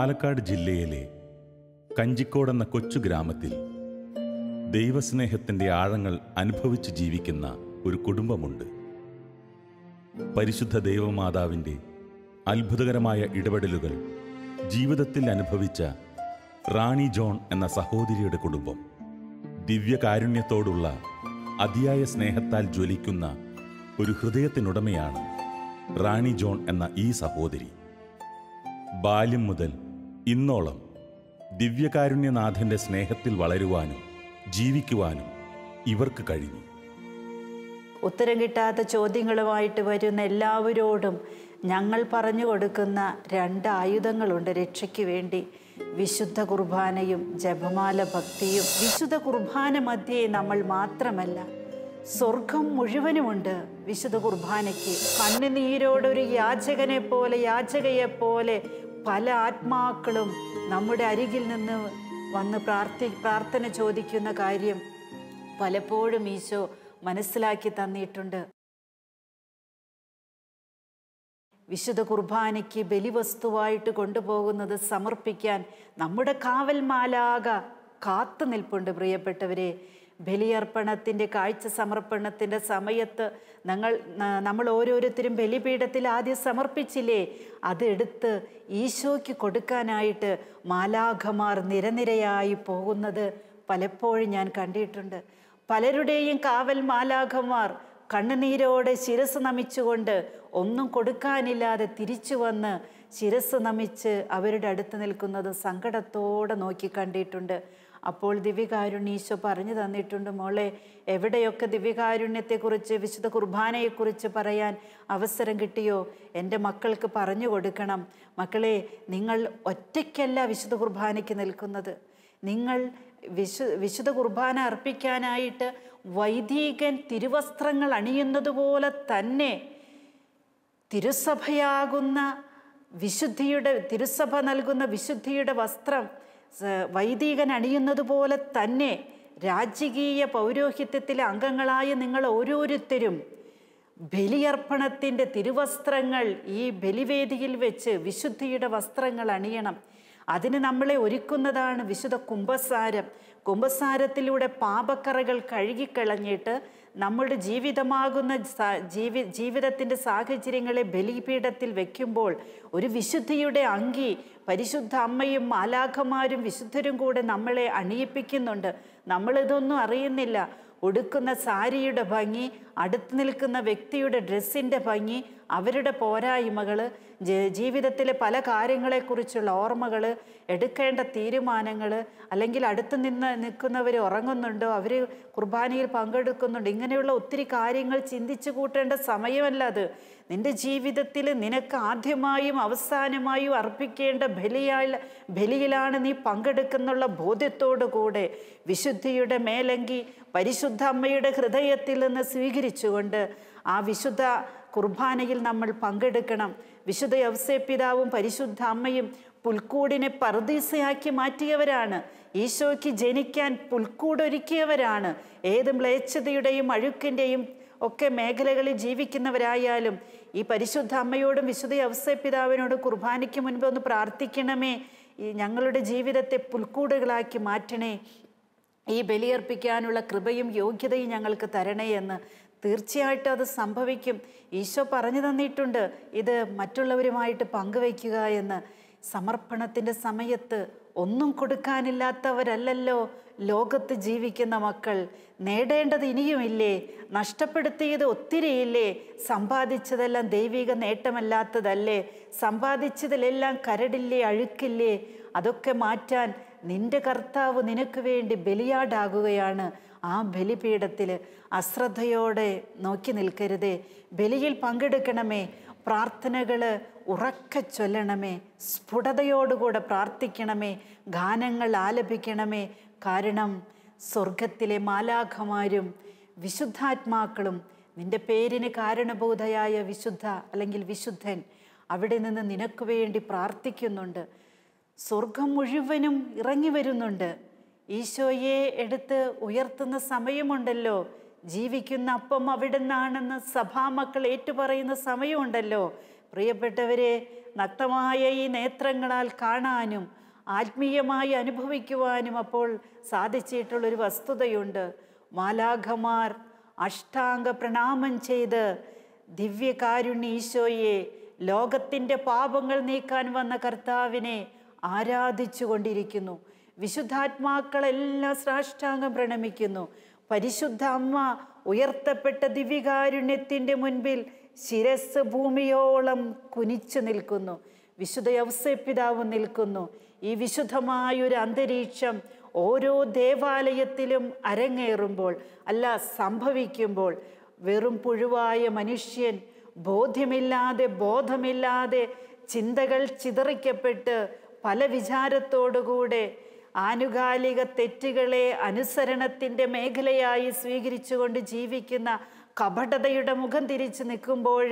പാലക്കാട് ജില്ലയിലെ കഞ്ചിക്കോടെന്ന എന്ന കൊച്ചു ഗ്രാമത്തിൽ ദൈവസ്നേഹത്തിൻ്റെ ആഴങ്ങൾ അനുഭവിച്ച് ജീവിക്കുന്ന ഒരു കുടുംബമുണ്ട് പരിശുദ്ധ ദൈവമാതാവിൻ്റെ അത്ഭുതകരമായ ഇടപെടലുകൾ ജീവിതത്തിൽ അനുഭവിച്ച റാണി ജോൺ എന്ന സഹോദരിയുടെ കുടുംബം ദിവ്യകാരുണ്യത്തോടുള്ള അതിയായ സ്നേഹത്താൽ ജ്വലിക്കുന്ന ഒരു ഹൃദയത്തിനുടമയാണ് റാണി ജോൺ എന്ന ഈ സഹോദരി ബാല്യം മുതൽ ഇന്നോളം ദിവ്യകാരുണ്യനാഥൻ്റെ സ്നേഹത്തിൽ വളരുവാനും ജീവിക്കുവാനും ഇവർക്ക് കഴിഞ്ഞു ഉത്തരം കിട്ടാത്ത ചോദ്യങ്ങളുമായിട്ട് വരുന്ന എല്ലാവരോടും ഞങ്ങൾ പറഞ്ഞു കൊടുക്കുന്ന രണ്ട് ആയുധങ്ങളുണ്ട് രക്ഷയ്ക്ക് വേണ്ടി വിശുദ്ധ കുർബാനയും ജപമാല ഭക്തിയും വിശുദ്ധ കുർബാന മധ്യേ നമ്മൾ മാത്രമല്ല സ്വർഗം മുഴുവനുമുണ്ട് വിശുദ്ധ കുർബാനയ്ക്ക് കണ്ണുനീരോടൊരു യാചകനെ പോലെ യാചകയെ പോലെ പല ആത്മാക്കളും നമ്മുടെ അരികിൽ നിന്ന് വന്ന് പ്രാർത്ഥി പ്രാർത്ഥന ചോദിക്കുന്ന കാര്യം പലപ്പോഴും ഈശോ മനസ്സിലാക്കി തന്നിട്ടുണ്ട് വിശുദ്ധ കുർബാനയ്ക്ക് ബലിവസ്തുവായിട്ട് കൊണ്ടുപോകുന്നത് സമർപ്പിക്കാൻ നമ്മുടെ കാവൽ മാലാക കാത്തു നിൽപ്പുണ്ട് പ്രിയപ്പെട്ടവരെ ബലിയർപ്പണത്തിൻ്റെ കാഴ്ച സമർപ്പണത്തിൻ്റെ സമയത്ത് ഞങ്ങൾ നമ്മൾ ഓരോരുത്തരും ബലിപീഠത്തിൽ ആദ്യം സമർപ്പിച്ചില്ലേ അതെടുത്ത് ഈശോയ്ക്ക് കൊടുക്കാനായിട്ട് മാലാഖമാർ നിരനിരയായി പോകുന്നത് പലപ്പോഴും ഞാൻ കണ്ടിട്ടുണ്ട് പലരുടെയും കാവൽ മാലാഖമാർ കണ്ണുനീരോടെ ശിരസ് നമിച്ചുകൊണ്ട് ഒന്നും കൊടുക്കാനില്ലാതെ തിരിച്ചു വന്ന് ശിരസ് നമിച്ച് അവരുടെ അടുത്ത് നിൽക്കുന്നത് സങ്കടത്തോടെ നോക്കി കണ്ടിട്ടുണ്ട് അപ്പോൾ ഈശോ പറഞ്ഞു തന്നിട്ടുണ്ട് മോളെ എവിടെയൊക്കെ ദിവ്യകാരുണ്യത്തെക്കുറിച്ച് വിശുദ്ധ കുർബാനയെക്കുറിച്ച് പറയാൻ അവസരം കിട്ടിയോ എൻ്റെ മക്കൾക്ക് പറഞ്ഞു കൊടുക്കണം മക്കളെ നിങ്ങൾ ഒറ്റയ്ക്കല്ല വിശുദ്ധ കുർബാനയ്ക്ക് നിൽക്കുന്നത് നിങ്ങൾ വിശു വിശുദ്ധ കുർബാന അർപ്പിക്കാനായിട്ട് വൈദികൻ തിരുവസ്ത്രങ്ങൾ അണിയുന്നതുപോലെ തന്നെ തിരുസഭയാകുന്ന വിശുദ്ധിയുടെ തിരുസഭ നൽകുന്ന വിശുദ്ധിയുടെ വസ്ത്രം വൈദികൻ അണിയുന്നത് പോലെ തന്നെ രാജകീയ പൗരോഹിത്യത്തിലെ അംഗങ്ങളായ നിങ്ങൾ ഓരോരുത്തരും ബലിയർപ്പണത്തിൻ്റെ തിരുവസ്ത്രങ്ങൾ ഈ ബലിവേദിയിൽ വെച്ച് വിശുദ്ധിയുടെ വസ്ത്രങ്ങൾ അണിയണം അതിന് നമ്മളെ ഒരുക്കുന്നതാണ് വിശുദ്ധ കുംഭസാരം കുംഭസാരത്തിലൂടെ പാപക്കറകൾ കഴുകിക്കളഞ്ഞിട്ട് നമ്മളുടെ ജീവിതമാകുന്ന ജീവി ജീവിതത്തിൻ്റെ സാഹചര്യങ്ങളെ ബലിപീഠത്തിൽ വയ്ക്കുമ്പോൾ ഒരു വിശുദ്ധിയുടെ അങ്കി പരിശുദ്ധ അമ്മയും മാലാഖമാരും വിശുദ്ധരും കൂടെ നമ്മളെ അണിയിപ്പിക്കുന്നുണ്ട് നമ്മളിതൊന്നും അറിയുന്നില്ല ഉടുക്കുന്ന സാരിയുടെ ഭംഗി അടുത്ത് നിൽക്കുന്ന വ്യക്തിയുടെ ഡ്രസ്സിൻ്റെ ഭംഗി അവരുടെ പോരായ്മകൾ ജീവിതത്തിലെ പല കാര്യങ്ങളെക്കുറിച്ചുള്ള ഓർമ്മകൾ എടുക്കേണ്ട തീരുമാനങ്ങൾ അല്ലെങ്കിൽ അടുത്ത് നിന്ന് നിൽക്കുന്നവർ ഉറങ്ങുന്നുണ്ടോ അവർ കുർബാനയിൽ പങ്കെടുക്കുന്നുണ്ട് ഇങ്ങനെയുള്ള ഒത്തിരി കാര്യങ്ങൾ ചിന്തിച്ചു കൂട്ടേണ്ട സമയമല്ല അത് നിൻ്റെ ജീവിതത്തിൽ നിനക്ക് ആദ്യമായും അവസാനമായും അർപ്പിക്കേണ്ട ബലിയാൽ ബലിയിലാണ് നീ പങ്കെടുക്കുന്നുള്ള ബോധ്യത്തോടു കൂടെ വിശുദ്ധിയുടെ മേലങ്കി പരിശുദ്ധ അമ്മയുടെ ഹൃദയത്തിൽ നിന്ന് സ്വീകരി ചിന്തിച്ചുകൊണ്ട് ആ വിശുദ്ധ കുർബാനയിൽ നമ്മൾ പങ്കെടുക്കണം വിശുദ്ധ യവസേപിതാവും പരിശുദ്ധ അമ്മയും പുൽക്കൂടിനെ പറുദീസയാക്കി മാറ്റിയവരാണ് ഈശോയ്ക്ക് ജനിക്കാൻ പുൽക്കൂടൊരുക്കിയവരാണ് ഏത് മ്ലേച്ഛതയുടെയും അഴുക്കിൻ്റെയും ഒക്കെ മേഖലകളിൽ ജീവിക്കുന്നവരായാലും ഈ പരിശുദ്ധ അമ്മയോടും വിശുദ്ധ അവസരപിതാവിനോടും കുർബാനയ്ക്ക് മുൻപ് ഒന്ന് പ്രാർത്ഥിക്കണമേ ഈ ഞങ്ങളുടെ ജീവിതത്തെ പുൽക്കൂടുകളാക്കി മാറ്റണേ ഈ ബലിയർപ്പിക്കാനുള്ള കൃപയും യോഗ്യതയും ഞങ്ങൾക്ക് തരണേ എന്ന് തീർച്ചയായിട്ടും അത് സംഭവിക്കും ഈശോ പറഞ്ഞു തന്നിട്ടുണ്ട് ഇത് മറ്റുള്ളവരുമായിട്ട് പങ്കുവയ്ക്കുക എന്ന് സമർപ്പണത്തിൻ്റെ സമയത്ത് ഒന്നും കൊടുക്കാനില്ലാത്തവരല്ലോ ലോകത്ത് ജീവിക്കുന്ന മക്കൾ നേടേണ്ടത് ഇനിയുമില്ലേ നഷ്ടപ്പെടുത്തിയത് ഒത്തിരിയില്ലേ സമ്പാദിച്ചതെല്ലാം ദൈവിക നേട്ടമല്ലാത്തതല്ലേ സമ്പാദിച്ചതിലെല്ലാം കരടില്ലേ അഴുക്കില്ലേ അതൊക്കെ മാറ്റാൻ നിന്റെ കർത്താവ് നിനക്ക് വേണ്ടി ബലിയാടാകുകയാണ് ആ ബലിപീഠത്തിൽ അശ്രദ്ധയോടെ നോക്കി നിൽക്കരുതേ ബലിയിൽ പങ്കെടുക്കണമേ പ്രാർത്ഥനകൾ ഉറക്ക ചൊല്ലണമേ സ്ഫുടതയോടുകൂടെ പ്രാർത്ഥിക്കണമേ ഗാനങ്ങൾ ആലപിക്കണമേ കാരണം സ്വർഗത്തിലെ മാലാഖമാരും വിശുദ്ധാത്മാക്കളും നിന്റെ പേരിന് കാരണബോധയായ വിശുദ്ധ അല്ലെങ്കിൽ വിശുദ്ധൻ അവിടെ നിന്ന് നിനക്ക് വേണ്ടി പ്രാർത്ഥിക്കുന്നുണ്ട് സ്വർഗം മുഴുവനും ഇറങ്ങി വരുന്നുണ്ട് ഈശോയെ എടുത്ത് ഉയർത്തുന്ന സമയമുണ്ടല്ലോ ജീവിക്കുന്ന അപ്പം അവിടുന്നാണെന്ന് സഭാമക്കൾ ഏറ്റുപറയുന്ന സമയമുണ്ടല്ലോ പ്രിയപ്പെട്ടവരെ നഗ്നമായ ഈ നേത്രങ്ങളാൽ കാണാനും ആത്മീയമായി അനുഭവിക്കുവാനും അപ്പോൾ സാധിച്ചിട്ടുള്ളൊരു വസ്തുതയുണ്ട് മാലാഖമാർ അഷ്ടാംഗ പ്രണാമം ചെയ്ത് ദിവ്യകാരുണ്യ ഈശോയെ ലോകത്തിൻ്റെ പാപങ്ങൾ നീക്കാൻ വന്ന കർത്താവിനെ ആരാധിച്ചു കൊണ്ടിരിക്കുന്നു വിശുദ്ധാത്മാക്കളെല്ലാം സാഷ്ടാംഗം പ്രണമിക്കുന്നു പരിശുദ്ധ അമ്മ ഉയർത്തപ്പെട്ട ദിവ്യകാരുണ്യത്തിൻ്റെ മുൻപിൽ ശിരസ് ഭൂമിയോളം കുനിച്ചു നിൽക്കുന്നു വിശുദ്ധ യവസപിതാവ് നിൽക്കുന്നു ഈ വിശുദ്ധമായൊരു അന്തരീക്ഷം ഓരോ ദേവാലയത്തിലും അരങ്ങേറുമ്പോൾ അല്ല സംഭവിക്കുമ്പോൾ വെറും പുഴുവായ മനുഷ്യൻ ബോധ്യമില്ലാതെ ബോധമില്ലാതെ ചിന്തകൾ ചിതറിക്കപ്പെട്ട് പല വിചാരത്തോടുകൂടെ ആനുകാലിക തെറ്റുകളെ അനുസരണത്തിൻ്റെ മേഖലയായി സ്വീകരിച്ചുകൊണ്ട് ജീവിക്കുന്ന കപടതയുടെ മുഖം തിരിച്ചു നിൽക്കുമ്പോൾ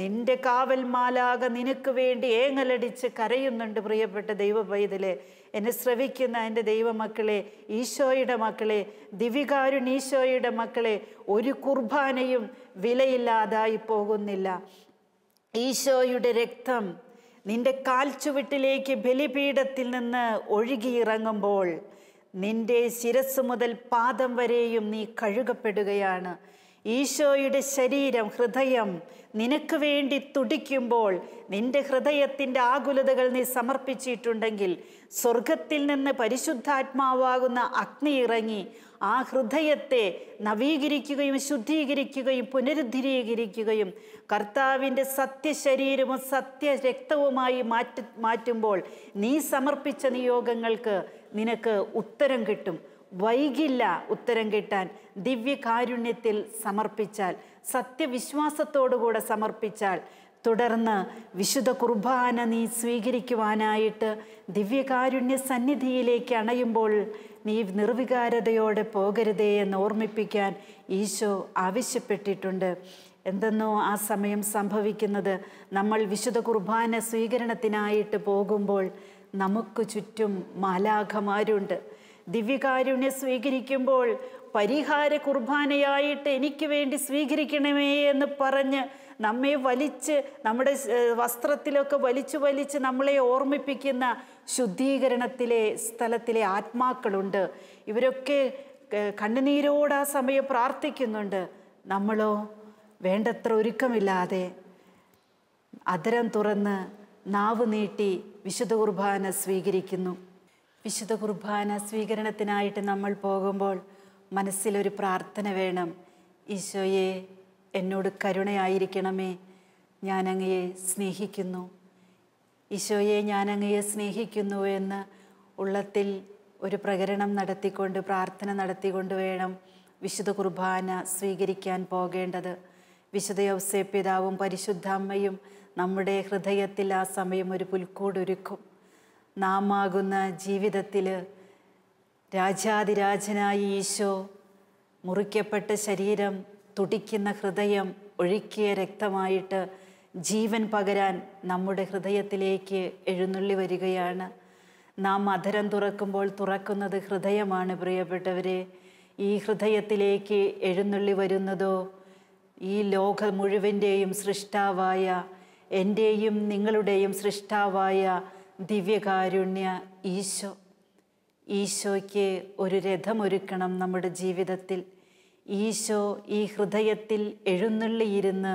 നിന്റെ കാവൽമാലാക നിനക്ക് വേണ്ടി ഏങ്ങലടിച്ച് കരയുന്നുണ്ട് പ്രിയപ്പെട്ട ദൈവ പൈതലെ എന്നെ ശ്രവിക്കുന്ന എൻ്റെ ദൈവമക്കളെ ഈശോയുടെ മക്കളെ ദിവികാരുൺ ഈശോയുടെ മക്കളെ ഒരു കുർബാനയും വിലയില്ലാതായി പോകുന്നില്ല ഈശോയുടെ രക്തം നിന്റെ കാൽച്ചുവിട്ടിലേക്ക് ബലിപീഠത്തിൽ നിന്ന് ഒഴുകിയിറങ്ങുമ്പോൾ നിന്റെ ശിരസ് മുതൽ പാദം വരെയും നീ കഴുകപ്പെടുകയാണ് ഈശോയുടെ ശരീരം ഹൃദയം നിനക്ക് വേണ്ടി തുടിക്കുമ്പോൾ നിന്റെ ഹൃദയത്തിൻ്റെ ആകുലതകൾ നീ സമർപ്പിച്ചിട്ടുണ്ടെങ്കിൽ സ്വർഗത്തിൽ നിന്ന് പരിശുദ്ധാത്മാവാകുന്ന അഗ്നി ഇറങ്ങി ആ ഹൃദയത്തെ നവീകരിക്കുകയും ശുദ്ധീകരിക്കുകയും പുനരുദ്ധരീകരിക്കുകയും കർത്താവിൻ്റെ സത്യശരീരവും സത്യരക്തവുമായി മാറ്റി മാറ്റുമ്പോൾ നീ സമർപ്പിച്ച നിയോഗങ്ങൾക്ക് നിനക്ക് ഉത്തരം കിട്ടും വൈകില്ല ഉത്തരം കിട്ടാൻ ദിവ്യകാരുണ്യത്തിൽ സമർപ്പിച്ചാൽ സത്യവിശ്വാസത്തോടുകൂടെ സമർപ്പിച്ചാൽ തുടർന്ന് വിശുദ്ധ കുർബാന നീ സ്വീകരിക്കുവാനായിട്ട് ദിവ്യകാരുണ്യ സന്നിധിയിലേക്ക് അണയുമ്പോൾ നീ നിർവികാരതയോടെ പോകരുതേ എന്ന് ഓർമ്മിപ്പിക്കാൻ ഈശോ ആവശ്യപ്പെട്ടിട്ടുണ്ട് എന്തെന്നോ ആ സമയം സംഭവിക്കുന്നത് നമ്മൾ വിശുദ്ധ കുർബാന സ്വീകരണത്തിനായിട്ട് പോകുമ്പോൾ നമുക്ക് ചുറ്റും മാലാഖമാരുണ്ട് ദിവ്യകാരുണ്യ സ്വീകരിക്കുമ്പോൾ പരിഹാര കുർബാനയായിട്ട് എനിക്ക് വേണ്ടി സ്വീകരിക്കണമേ എന്ന് പറഞ്ഞ് നമ്മെ വലിച്ച് നമ്മുടെ വസ്ത്രത്തിലൊക്കെ വലിച്ചു വലിച്ച് നമ്മളെ ഓർമ്മിപ്പിക്കുന്ന ശുദ്ധീകരണത്തിലെ സ്ഥലത്തിലെ ആത്മാക്കളുണ്ട് ഇവരൊക്കെ കണ്ണുനീരോട് ആ സമയം പ്രാർത്ഥിക്കുന്നുണ്ട് നമ്മളോ വേണ്ടത്ര ഒരുക്കമില്ലാതെ അതരം തുറന്ന് നാവ് നീട്ടി വിശുദ്ധ കുർബാന സ്വീകരിക്കുന്നു വിശുദ്ധ കുർബാന സ്വീകരണത്തിനായിട്ട് നമ്മൾ പോകുമ്പോൾ മനസ്സിലൊരു പ്രാർത്ഥന വേണം ഈശോയെ എന്നോട് കരുണയായിരിക്കണമേ ഞാൻ അങ്ങയെ സ്നേഹിക്കുന്നു ഈശോയെ ഞാൻ അങ്ങയെ സ്നേഹിക്കുന്നു എന്ന് ഉള്ളത്തിൽ ഒരു പ്രകരണം നടത്തിക്കൊണ്ട് പ്രാർത്ഥന നടത്തിക്കൊണ്ട് വേണം വിശുദ്ധ കുർബാന സ്വീകരിക്കാൻ പോകേണ്ടത് വിശുദ്ധ യൗസേ പരിശുദ്ധാമ്മയും പരിശുദ്ധ അമ്മയും നമ്മുടെ ഹൃദയത്തിൽ ആ സമയം ഒരു പുൽക്കൂടൊരുക്കും നാം ആകുന്ന ജീവിതത്തിൽ രാജാതിരാജനായി ഈശോ മുറിക്കപ്പെട്ട ശരീരം തുടിക്കുന്ന ഹൃദയം ഒഴുക്കിയ രക്തമായിട്ട് ജീവൻ പകരാൻ നമ്മുടെ ഹൃദയത്തിലേക്ക് എഴുന്നള്ളി വരികയാണ് നാം മധുരം തുറക്കുമ്പോൾ തുറക്കുന്നത് ഹൃദയമാണ് പ്രിയപ്പെട്ടവരെ ഈ ഹൃദയത്തിലേക്ക് എഴുന്നള്ളി വരുന്നതോ ഈ ലോക മുഴുവൻ്റെയും സൃഷ്ടാവായ എൻ്റെയും നിങ്ങളുടെയും സൃഷ്ടാവായ ദിവ്യകാരുണ്യ ഈശോ ഈശോയ്ക്ക് ഒരു രഥമൊരുക്കണം നമ്മുടെ ജീവിതത്തിൽ ഈശോ ഈ ഹൃദയത്തിൽ എഴുന്നള്ളിയിരുന്ന്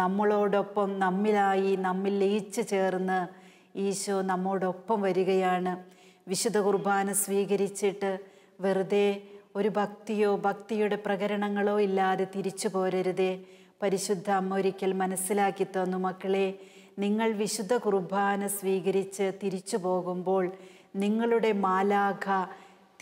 നമ്മളോടൊപ്പം നമ്മിലായി നമ്മിൽ ലയിച്ച് ചേർന്ന് ഈശോ നമ്മോടൊപ്പം വരികയാണ് വിശുദ്ധ കുർബാന സ്വീകരിച്ചിട്ട് വെറുതെ ഒരു ഭക്തിയോ ഭക്തിയുടെ പ്രകരണങ്ങളോ ഇല്ലാതെ തിരിച്ചു പോരരുതേ പരിശുദ്ധ അമ്മ ഒരിക്കൽ മനസ്സിലാക്കി തന്നു മക്കളെ നിങ്ങൾ വിശുദ്ധ കുർബാന സ്വീകരിച്ച് തിരിച്ചു പോകുമ്പോൾ നിങ്ങളുടെ മാലാഖ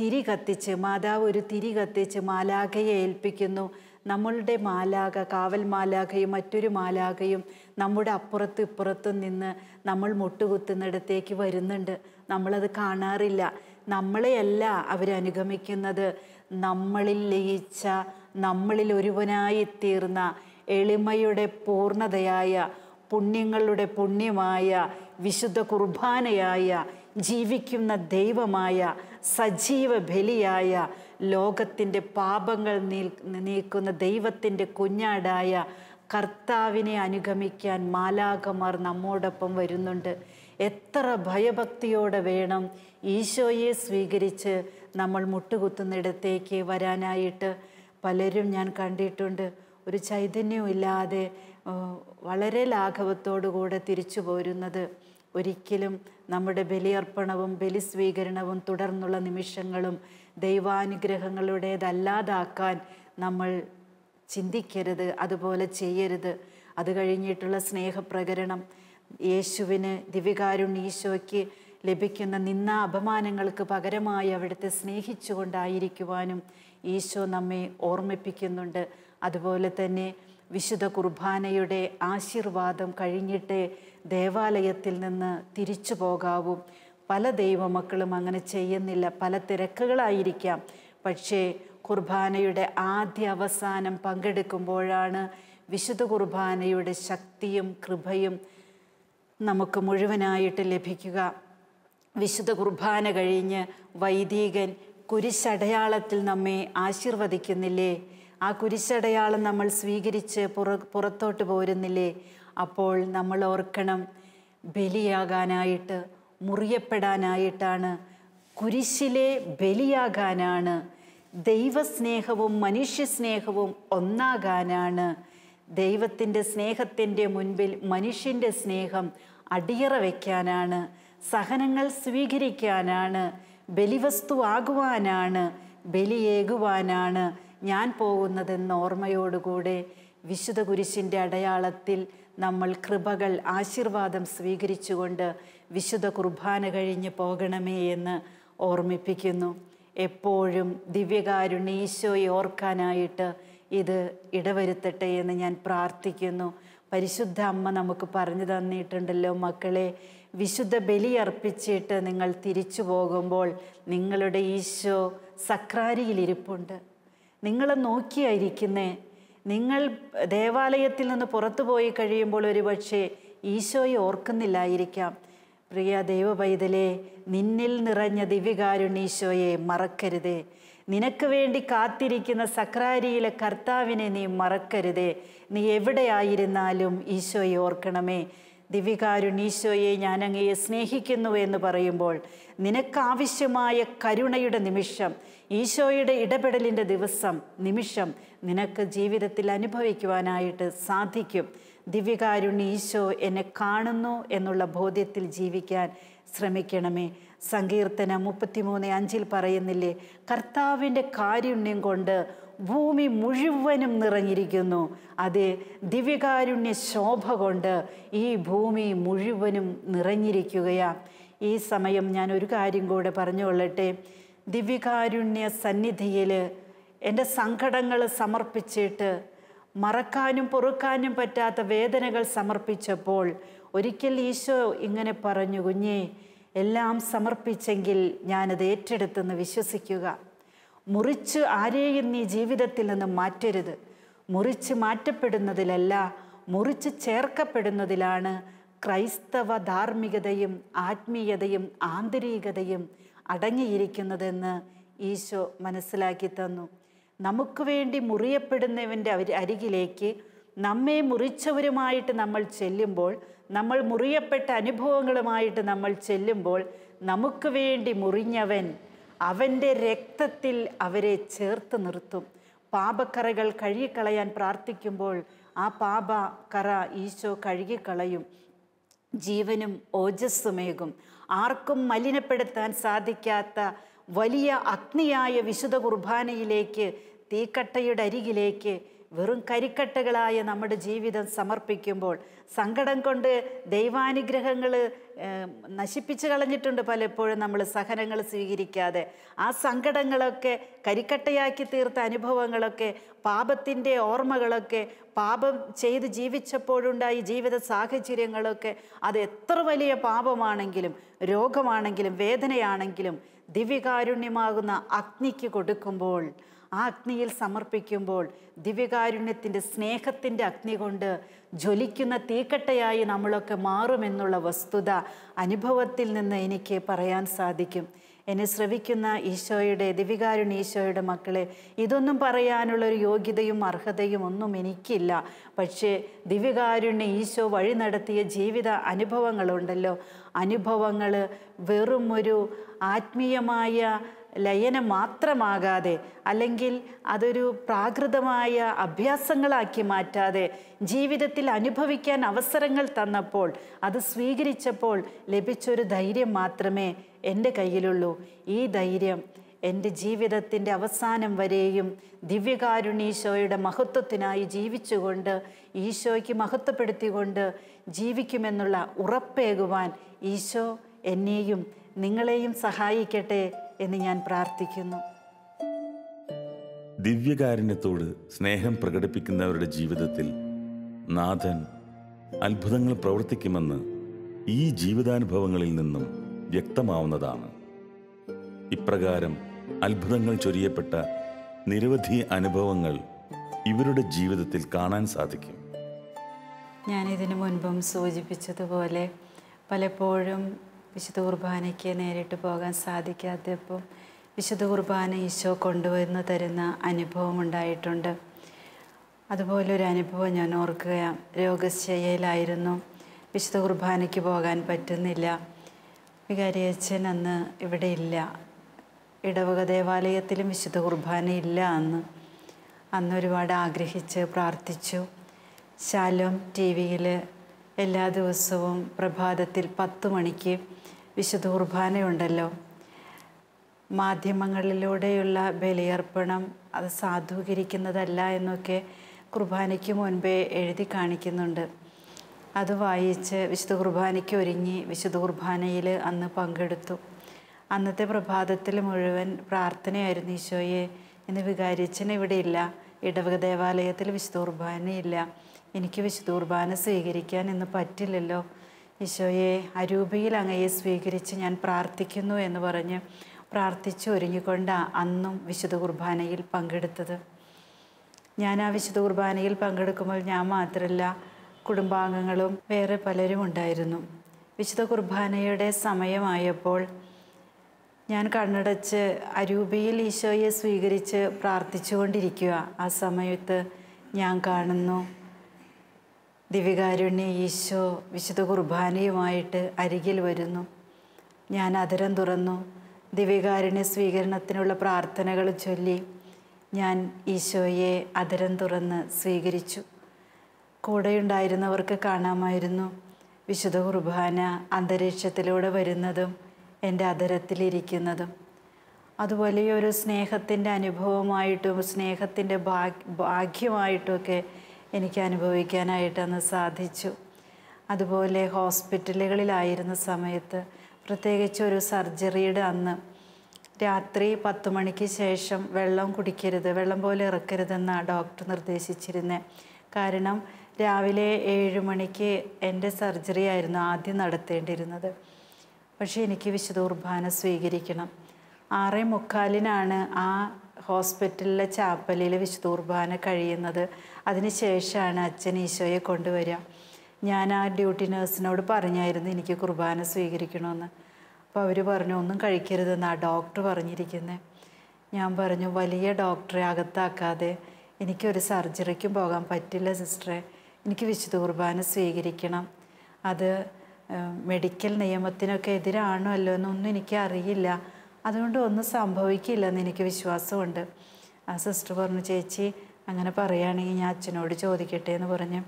തിരി കത്തിച്ച് മാതാവ് ഒരു തിരി കത്തിച്ച് മാലാഖയെ ഏൽപ്പിക്കുന്നു നമ്മളുടെ മാലാക കാവൽ മാലാഖയും മറ്റൊരു മാലാഖയും നമ്മുടെ അപ്പുറത്ത് ഇപ്പുറത്തും നിന്ന് നമ്മൾ മുട്ടുകുത്തുന്നിടത്തേക്ക് വരുന്നുണ്ട് നമ്മളത് കാണാറില്ല നമ്മളെയല്ല അവരനുഗമിക്കുന്നത് നമ്മളിൽ ലയിച്ച നമ്മളിൽ ഒരുവനായി തീർന്ന എളിമയുടെ പൂർണ്ണതയായ പുണ്യങ്ങളുടെ പുണ്യമായ വിശുദ്ധ കുർബാനയായ ജീവിക്കുന്ന ദൈവമായ സജീവ ബലിയായ ലോകത്തിൻ്റെ പാപങ്ങൾ നീക്കുന്ന ദൈവത്തിൻ്റെ കുഞ്ഞാടായ കർത്താവിനെ അനുഗമിക്കാൻ മാലാകമാർ നമ്മോടൊപ്പം വരുന്നുണ്ട് എത്ര ഭയഭക്തിയോടെ വേണം ഈശോയെ സ്വീകരിച്ച് നമ്മൾ മുട്ടുകുത്തുന്നിടത്തേക്ക് വരാനായിട്ട് പലരും ഞാൻ കണ്ടിട്ടുണ്ട് ഒരു ചൈതന്യമില്ലാതെ വളരെ കൂടെ തിരിച്ചു പോരുന്നത് ഒരിക്കലും നമ്മുടെ ബലിയർപ്പണവും സ്വീകരണവും തുടർന്നുള്ള നിമിഷങ്ങളും ദൈവാനുഗ്രഹങ്ങളുടേതല്ലാതാക്കാൻ നമ്മൾ ചിന്തിക്കരുത് അതുപോലെ ചെയ്യരുത് അത് കഴിഞ്ഞിട്ടുള്ള സ്നേഹപ്രകരണം യേശുവിന് ദിവികാരുണ്യ ഈശോയ്ക്ക് ലഭിക്കുന്ന നിന്ന അപമാനങ്ങൾക്ക് പകരമായി അവിടുത്തെ സ്നേഹിച്ചുകൊണ്ടായിരിക്കുവാനും ഈശോ നമ്മെ ഓർമ്മിപ്പിക്കുന്നുണ്ട് അതുപോലെ തന്നെ വിശുദ്ധ കുർബാനയുടെ ആശീർവാദം കഴിഞ്ഞിട്ടേ ദേവാലയത്തിൽ നിന്ന് തിരിച്ചു പോകാവും പല ദൈവമക്കളും അങ്ങനെ ചെയ്യുന്നില്ല പല തിരക്കുകളായിരിക്കാം പക്ഷേ കുർബാനയുടെ ആദ്യ അവസാനം പങ്കെടുക്കുമ്പോഴാണ് വിശുദ്ധ കുർബാനയുടെ ശക്തിയും കൃപയും നമുക്ക് മുഴുവനായിട്ട് ലഭിക്കുക വിശുദ്ധ കുർബാന കഴിഞ്ഞ് വൈദികൻ കുരിശടയാളത്തിൽ നമ്മെ ആശീർവദിക്കുന്നില്ലേ ആ കുരിശടയാളം നമ്മൾ സ്വീകരിച്ച് പുറ പുറത്തോട്ട് പോരുന്നില്ലേ അപ്പോൾ നമ്മൾ ഓർക്കണം ബലിയാകാനായിട്ട് മുറിയപ്പെടാനായിട്ടാണ് കുരിശിലെ ബലിയാകാനാണ് ദൈവസ്നേഹവും മനുഷ്യസ്നേഹവും ഒന്നാകാനാണ് ദൈവത്തിൻ്റെ സ്നേഹത്തിൻ്റെ മുൻപിൽ മനുഷ്യൻ്റെ സ്നേഹം അടിയറ വയ്ക്കാനാണ് സഹനങ്ങൾ സ്വീകരിക്കാനാണ് ബലിവസ്തുവാകുവാനാണ് ബലിയേകുവാനാണ് ഞാൻ പോകുന്നതെന്ന ഓർമ്മയോടുകൂടെ വിശുദ്ധ കുരിശിൻ്റെ അടയാളത്തിൽ നമ്മൾ കൃപകൾ ആശീർവാദം സ്വീകരിച്ചുകൊണ്ട് വിശുദ്ധ കുർബാന കഴിഞ്ഞ് പോകണമേ എന്ന് ഓർമ്മിപ്പിക്കുന്നു എപ്പോഴും ദിവ്യകാരുണ്യേശോയെ ഓർക്കാനായിട്ട് ഇത് ഇടവരുത്തട്ടെ എന്ന് ഞാൻ പ്രാർത്ഥിക്കുന്നു പരിശുദ്ധ അമ്മ നമുക്ക് പറഞ്ഞു തന്നിട്ടുണ്ടല്ലോ മക്കളെ വിശുദ്ധ ബലി അർപ്പിച്ചിട്ട് നിങ്ങൾ തിരിച്ചു പോകുമ്പോൾ നിങ്ങളുടെ ഈശോ സക്രാരിയിലിരിപ്പുണ്ട് നിങ്ങളെ നോക്കിയായിരിക്കുന്നേ നിങ്ങൾ ദേവാലയത്തിൽ നിന്ന് പുറത്തു പോയി കഴിയുമ്പോൾ ഒരുപക്ഷെ ഈശോയെ ഓർക്കുന്നില്ലായിരിക്കാം പ്രിയ ദൈവപൈതലെ നിന്നിൽ നിറഞ്ഞ ദിവ്യകാരുണ്യീശോയെ മറക്കരുതേ നിനക്ക് വേണ്ടി കാത്തിരിക്കുന്ന സക്രാരിയിലെ കർത്താവിനെ നീ മറക്കരുതേ നീ എവിടെയായിരുന്നാലും ഈശോയെ ഓർക്കണമേ ദിവ്യകാരുണീശോയെ ഞാൻ അങ്ങയെ സ്നേഹിക്കുന്നു എന്ന് പറയുമ്പോൾ നിനക്കാവശ്യമായ കരുണയുടെ നിമിഷം ഈശോയുടെ ഇടപെടലിൻ്റെ ദിവസം നിമിഷം നിനക്ക് ജീവിതത്തിൽ അനുഭവിക്കുവാനായിട്ട് സാധിക്കും ദിവ്യകാരുണ്യ ഈശോ എന്നെ കാണുന്നു എന്നുള്ള ബോധ്യത്തിൽ ജീവിക്കാൻ ശ്രമിക്കണമേ സങ്കീർത്തന മുപ്പത്തിമൂന്ന് അഞ്ചിൽ പറയുന്നില്ലേ കർത്താവിൻ്റെ കാരുണ്യം കൊണ്ട് ഭൂമി മുഴുവനും നിറഞ്ഞിരിക്കുന്നു അത് ദിവ്യകാരുണ്യ ശോഭ കൊണ്ട് ഈ ഭൂമി മുഴുവനും നിറഞ്ഞിരിക്കുകയാണ് ഈ സമയം ഞാൻ ഒരു കാര്യം കൂടെ പറഞ്ഞുകൊള്ളട്ടെ ദിവ്യകാരുണ്യ സന്നിധിയിൽ എൻ്റെ സങ്കടങ്ങൾ സമർപ്പിച്ചിട്ട് മറക്കാനും പൊറുക്കാനും പറ്റാത്ത വേദനകൾ സമർപ്പിച്ചപ്പോൾ ഒരിക്കൽ ഈശോ ഇങ്ങനെ പറഞ്ഞു കുഞ്ഞേ എല്ലാം സമർപ്പിച്ചെങ്കിൽ ഞാനത് ഏറ്റെടുത്തെന്ന് വിശ്വസിക്കുക മുറിച്ച് ആരെയും നീ ജീവിതത്തിൽ നിന്ന് മാറ്റരുത് മുറിച്ച് മാറ്റപ്പെടുന്നതിലല്ല മുറിച്ച് ചേർക്കപ്പെടുന്നതിലാണ് ക്രൈസ്തവ ധാർമ്മികതയും ആത്മീയതയും ആന്തരികതയും അടങ്ങിയിരിക്കുന്നതെന്ന് ഈശോ മനസ്സിലാക്കി തന്നു നമുക്ക് വേണ്ടി മുറിയപ്പെടുന്നവൻ്റെ അവർ അരികിലേക്ക് നമ്മെ മുറിച്ചവരുമായിട്ട് നമ്മൾ ചെല്ലുമ്പോൾ നമ്മൾ മുറിയപ്പെട്ട അനുഭവങ്ങളുമായിട്ട് നമ്മൾ ചെല്ലുമ്പോൾ നമുക്ക് വേണ്ടി മുറിഞ്ഞവൻ അവൻ്റെ രക്തത്തിൽ അവരെ ചേർത്ത് നിർത്തും പാപക്കറകൾ കഴുകിക്കളയാൻ പ്രാർത്ഥിക്കുമ്പോൾ ആ പാപ കറ ഈശോ കഴുകിക്കളയും ജീവനും ഓജസ്സുമേകും ആർക്കും മലിനപ്പെടുത്താൻ സാധിക്കാത്ത വലിയ അഗ്നിയായ വിശുദ്ധ കുർബാനയിലേക്ക് തീക്കട്ടയുടെ അരികിലേക്ക് വെറും കരിക്കട്ടകളായ നമ്മുടെ ജീവിതം സമർപ്പിക്കുമ്പോൾ സങ്കടം കൊണ്ട് ദൈവാനുഗ്രഹങ്ങൾ നശിപ്പിച്ചു കളഞ്ഞിട്ടുണ്ട് പലപ്പോഴും നമ്മൾ സഹനങ്ങൾ സ്വീകരിക്കാതെ ആ സങ്കടങ്ങളൊക്കെ കരിക്കട്ടയാക്കി തീർത്ത അനുഭവങ്ങളൊക്കെ പാപത്തിൻ്റെ ഓർമ്മകളൊക്കെ പാപം ചെയ്ത് ജീവിച്ചപ്പോഴുണ്ടായി ജീവിത സാഹചര്യങ്ങളൊക്കെ അത് എത്ര വലിയ പാപമാണെങ്കിലും രോഗമാണെങ്കിലും വേദനയാണെങ്കിലും ദിവ്യകാരുണ്യമാകുന്ന അഗ്നിക്ക് കൊടുക്കുമ്പോൾ ആ അഗ്നിയിൽ സമർപ്പിക്കുമ്പോൾ ദിവ്യകാരുണ്യത്തിൻ്റെ സ്നേഹത്തിൻ്റെ അഗ്നി കൊണ്ട് ജ്വലിക്കുന്ന തീക്കട്ടയായി നമ്മളൊക്കെ മാറുമെന്നുള്ള വസ്തുത അനുഭവത്തിൽ നിന്ന് എനിക്ക് പറയാൻ സാധിക്കും എന്നെ ശ്രവിക്കുന്ന ഈശോയുടെ ദിവികാരുണ ഈശോയുടെ മക്കളെ ഇതൊന്നും പറയാനുള്ള ഒരു യോഗ്യതയും അർഹതയും ഒന്നും എനിക്കില്ല പക്ഷേ ദിവികാരുണ്യ ഈശോ വഴി നടത്തിയ ജീവിത അനുഭവങ്ങളുണ്ടല്ലോ അനുഭവങ്ങൾ ഒരു ആത്മീയമായ ലയനം മാത്രമാകാതെ അല്ലെങ്കിൽ അതൊരു പ്രാകൃതമായ അഭ്യാസങ്ങളാക്കി മാറ്റാതെ ജീവിതത്തിൽ അനുഭവിക്കാൻ അവസരങ്ങൾ തന്നപ്പോൾ അത് സ്വീകരിച്ചപ്പോൾ ലഭിച്ചൊരു ധൈര്യം മാത്രമേ എൻ്റെ കയ്യിലുള്ളൂ ഈ ധൈര്യം എൻ്റെ ജീവിതത്തിൻ്റെ അവസാനം വരെയും ദിവ്യകാരുണീശോയുടെ മഹത്വത്തിനായി ജീവിച്ചുകൊണ്ട് ഈശോയ്ക്ക് മഹത്വപ്പെടുത്തിക്കൊണ്ട് ജീവിക്കുമെന്നുള്ള ഉറപ്പേകുവാൻ ഈശോ എന്നെയും നിങ്ങളെയും സഹായിക്കട്ടെ എന്ന് ഞാൻ പ്രാർത്ഥിക്കുന്നു ദിവ്യകാരുണ്യത്തോട് സ്നേഹം പ്രകടിപ്പിക്കുന്നവരുടെ ജീവിതത്തിൽ നാഥൻ അത്ഭുതങ്ങൾ പ്രവർത്തിക്കുമെന്ന് ഈ ജീവിതാനുഭവങ്ങളിൽ നിന്നും വ്യക്തമാവുന്നതാണ് ഇപ്രകാരം അത്ഭുതങ്ങൾ ചൊരിയപ്പെട്ട നിരവധി അനുഭവങ്ങൾ ഇവരുടെ ജീവിതത്തിൽ കാണാൻ സാധിക്കും ഞാൻ ഇതിനു മുൻപും സൂചിപ്പിച്ചതുപോലെ പലപ്പോഴും വിശുദ്ധ കുർബാനയ്ക്ക് നേരിട്ട് പോകാൻ സാധിക്കാത്തപ്പോൾ വിശുദ്ധ കുർബാന ഈശോ കൊണ്ടുവന്ന് തരുന്ന അനുഭവം ഉണ്ടായിട്ടുണ്ട് അതുപോലൊരു അനുഭവം ഞാൻ ഓർക്കുകയാണ് രോഗശയ്യയിലായിരുന്നു വിശുദ്ധ കുർബാനയ്ക്ക് പോകാൻ പറ്റുന്നില്ല അച്ഛൻ അന്ന് ഇവിടെ ഇല്ല ഇടവക ദേവാലയത്തിലും വിശുദ്ധ കുർബാന ഇല്ല അന്ന് അന്ന് ഒരുപാട് ആഗ്രഹിച്ച് പ്രാർത്ഥിച്ചു ശാലോം ടി വിയിൽ എല്ലാ ദിവസവും പ്രഭാതത്തിൽ പത്ത് മണിക്ക് വിശുദ്ധ കുർബാനയുണ്ടല്ലോ മാധ്യമങ്ങളിലൂടെയുള്ള ബലിയർപ്പണം അത് സാധൂകരിക്കുന്നതല്ല എന്നൊക്കെ കുർബാനയ്ക്ക് മുൻപേ എഴുതി കാണിക്കുന്നുണ്ട് അത് വായിച്ച് വിശുദ്ധ കുർബാനയ്ക്ക് ഒരുങ്ങി വിശുദ്ധ കുർബാനയിൽ അന്ന് പങ്കെടുത്തു അന്നത്തെ പ്രഭാതത്തിൽ മുഴുവൻ പ്രാർത്ഥനയായിരുന്നു ഈശോയെ എന്ന് വികാരിച്ചൻ ഇവിടെ ഇല്ല ഇടവക ദേവാലയത്തിൽ വിശുദ്ധ കുർബാനയില്ല എനിക്ക് വിശുദ്ധ സ്വീകരിക്കാൻ ഇന്ന് പറ്റില്ലല്ലോ ഈശോയെ അരൂപയിൽ അങ്ങയെ സ്വീകരിച്ച് ഞാൻ പ്രാർത്ഥിക്കുന്നു എന്ന് പറഞ്ഞ് പ്രാർത്ഥിച്ചു ഒരുങ്ങിക്കൊണ്ട് അന്നും വിശുദ്ധ കുർബാനയിൽ പങ്കെടുത്തത് ഞാൻ ആ വിശുദ്ധ കുർബാനയിൽ പങ്കെടുക്കുമ്പോൾ ഞാൻ മാത്രമല്ല കുടുംബാംഗങ്ങളും വേറെ പലരും ഉണ്ടായിരുന്നു വിശുദ്ധ കുർബാനയുടെ സമയമായപ്പോൾ ഞാൻ കണ്ണടച്ച് അരൂപയിൽ ഈശോയെ സ്വീകരിച്ച് പ്രാർത്ഥിച്ചുകൊണ്ടിരിക്കുക ആ സമയത്ത് ഞാൻ കാണുന്നു ദിവ്യകാരുണ്യ ഈശോ വിശുദ്ധ കുർബാനയുമായിട്ട് അരികിൽ വരുന്നു ഞാൻ അതിരം തുറന്നു ദിവ്യകാരുണ്യ സ്വീകരണത്തിനുള്ള പ്രാർത്ഥനകൾ ചൊല്ലി ഞാൻ ഈശോയെ അതിരം തുറന്ന് സ്വീകരിച്ചു കൂടെയുണ്ടായിരുന്നവർക്ക് കാണാമായിരുന്നു വിശുദ്ധ കുർബാന അന്തരീക്ഷത്തിലൂടെ വരുന്നതും എൻ്റെ അതിരത്തിലിരിക്കുന്നതും അതുപോലെ ഒരു സ്നേഹത്തിൻ്റെ അനുഭവമായിട്ടും സ്നേഹത്തിൻ്റെ ഭാഗ്യമായിട്ടുമൊക്കെ എനിക്ക് അനുഭവിക്കാനായിട്ടന്ന് സാധിച്ചു അതുപോലെ ഹോസ്പിറ്റലുകളിലായിരുന്ന സമയത്ത് പ്രത്യേകിച്ച് ഒരു സർജറിയുടെ അന്ന് രാത്രി പത്ത് മണിക്ക് ശേഷം വെള്ളം കുടിക്കരുത് വെള്ളം പോലെ ഇറക്കരുതെന്ന് ഡോക്ടർ നിർദ്ദേശിച്ചിരുന്നത് കാരണം രാവിലെ ഏഴ് മണിക്ക് എൻ്റെ സർജറി ആയിരുന്നു ആദ്യം നടത്തേണ്ടിയിരുന്നത് പക്ഷേ എനിക്ക് വിശുദ്ധൂർബാന സ്വീകരിക്കണം ആറേ മുക്കാലിനാണ് ആ ഹോസ്പിറ്റലിലെ ചാപ്പലിൽ വിശുദ്ധൂർബാന കഴിയുന്നത് അതിനുശേഷമാണ് അച്ഛൻ ഈശോയെ കൊണ്ടുവരിക ഞാൻ ആ ഡ്യൂട്ടി നേഴ്സിനോട് പറഞ്ഞായിരുന്നു എനിക്ക് കുർബാന സ്വീകരിക്കണമെന്ന് അപ്പോൾ അവർ പറഞ്ഞു ഒന്നും കഴിക്കരുതെന്നാണ് ഡോക്ടർ പറഞ്ഞിരിക്കുന്നത് ഞാൻ പറഞ്ഞു വലിയ ഡോക്ടറെ അകത്താക്കാതെ എനിക്കൊരു സർജറിക്കും പോകാൻ പറ്റില്ല സിസ്റ്ററെ എനിക്ക് വിശുദ്ധ കുർബാന സ്വീകരിക്കണം അത് മെഡിക്കൽ നിയമത്തിനൊക്കെ എതിരാണോ അല്ലോ എന്നൊന്നും എനിക്ക് അറിയില്ല അതുകൊണ്ട് ഒന്നും സംഭവിക്കില്ലെന്ന് എനിക്ക് വിശ്വാസമുണ്ട് ആ സിസ്റ്റർ പറഞ്ഞു ചേച്ചി അങ്ങനെ പറയുകയാണെങ്കിൽ ഞാൻ അച്ഛനോട് ചോദിക്കട്ടെ എന്ന് പറഞ്ഞ്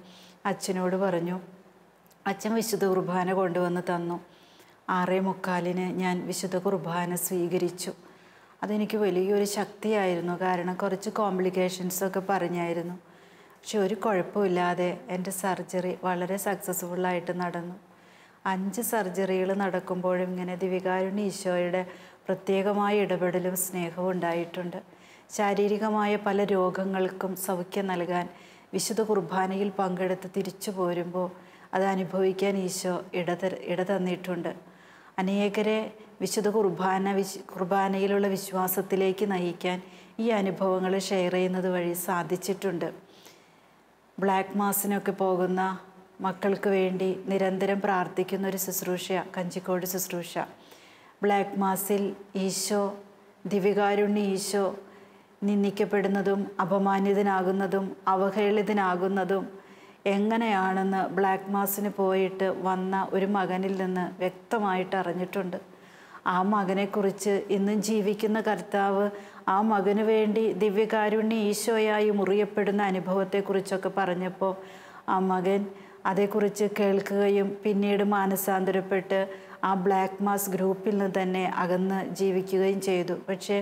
അച്ഛനോട് പറഞ്ഞു അച്ഛൻ വിശുദ്ധ കുർബാന കൊണ്ടുവന്ന് തന്നു ആറേ മുക്കാലിന് ഞാൻ വിശുദ്ധ കുർബാന സ്വീകരിച്ചു അതെനിക്ക് വലിയൊരു ശക്തിയായിരുന്നു കാരണം കുറച്ച് കോംപ്ലിക്കേഷൻസൊക്കെ പറഞ്ഞായിരുന്നു പക്ഷെ ഒരു കുഴപ്പമില്ലാതെ എൻ്റെ സർജറി വളരെ സക്സസ്ഫുള്ളായിട്ട് നടന്നു അഞ്ച് സർജറികൾ നടക്കുമ്പോഴും ഇങ്ങനെ ദിവികാരുണ്യ ഈശോയുടെ പ്രത്യേകമായ ഇടപെടലും സ്നേഹവും ഉണ്ടായിട്ടുണ്ട് ശാരീരികമായ പല രോഗങ്ങൾക്കും സൗഖ്യം നൽകാൻ വിശുദ്ധ കുർബാനയിൽ പങ്കെടുത്ത് തിരിച്ചു പോരുമ്പോൾ അത് അനുഭവിക്കാൻ ഈശോ ഇടത ഇട തന്നിട്ടുണ്ട് അനേകരെ വിശുദ്ധ കുർബാന വിശ് കുർബാനയിലുള്ള വിശ്വാസത്തിലേക്ക് നയിക്കാൻ ഈ അനുഭവങ്ങൾ ഷെയർ ചെയ്യുന്നത് വഴി സാധിച്ചിട്ടുണ്ട് ബ്ലാക്ക് മാസിനൊക്കെ പോകുന്ന മക്കൾക്ക് വേണ്ടി നിരന്തരം പ്രാർത്ഥിക്കുന്ന ഒരു ശുശ്രൂഷ കഞ്ചിക്കോട് ശുശ്രൂഷ ബ്ലാക്ക് മാസിൽ ഈശോ ദിവികാരുണ്യ ഈശോ നിന്ദിക്കപ്പെടുന്നതും അപമാനിതനാകുന്നതും അവഹേളിതനാകുന്നതും എങ്ങനെയാണെന്ന് ബ്ലാക്ക് മാസിന് പോയിട്ട് വന്ന ഒരു മകനിൽ നിന്ന് വ്യക്തമായിട്ട് അറിഞ്ഞിട്ടുണ്ട് ആ മകനെക്കുറിച്ച് ഇന്നും ജീവിക്കുന്ന കർത്താവ് ആ മകന് വേണ്ടി ദിവ്യകാരുണ്യ ഈശോയായി മുറിയപ്പെടുന്ന അനുഭവത്തെക്കുറിച്ചൊക്കെ പറഞ്ഞപ്പോൾ ആ മകൻ അതേക്കുറിച്ച് കേൾക്കുകയും പിന്നീട് മാനസാന്തരപ്പെട്ട് ആ ബ്ലാക്ക് മാസ് ഗ്രൂപ്പിൽ നിന്ന് തന്നെ അകന്ന് ജീവിക്കുകയും ചെയ്തു പക്ഷേ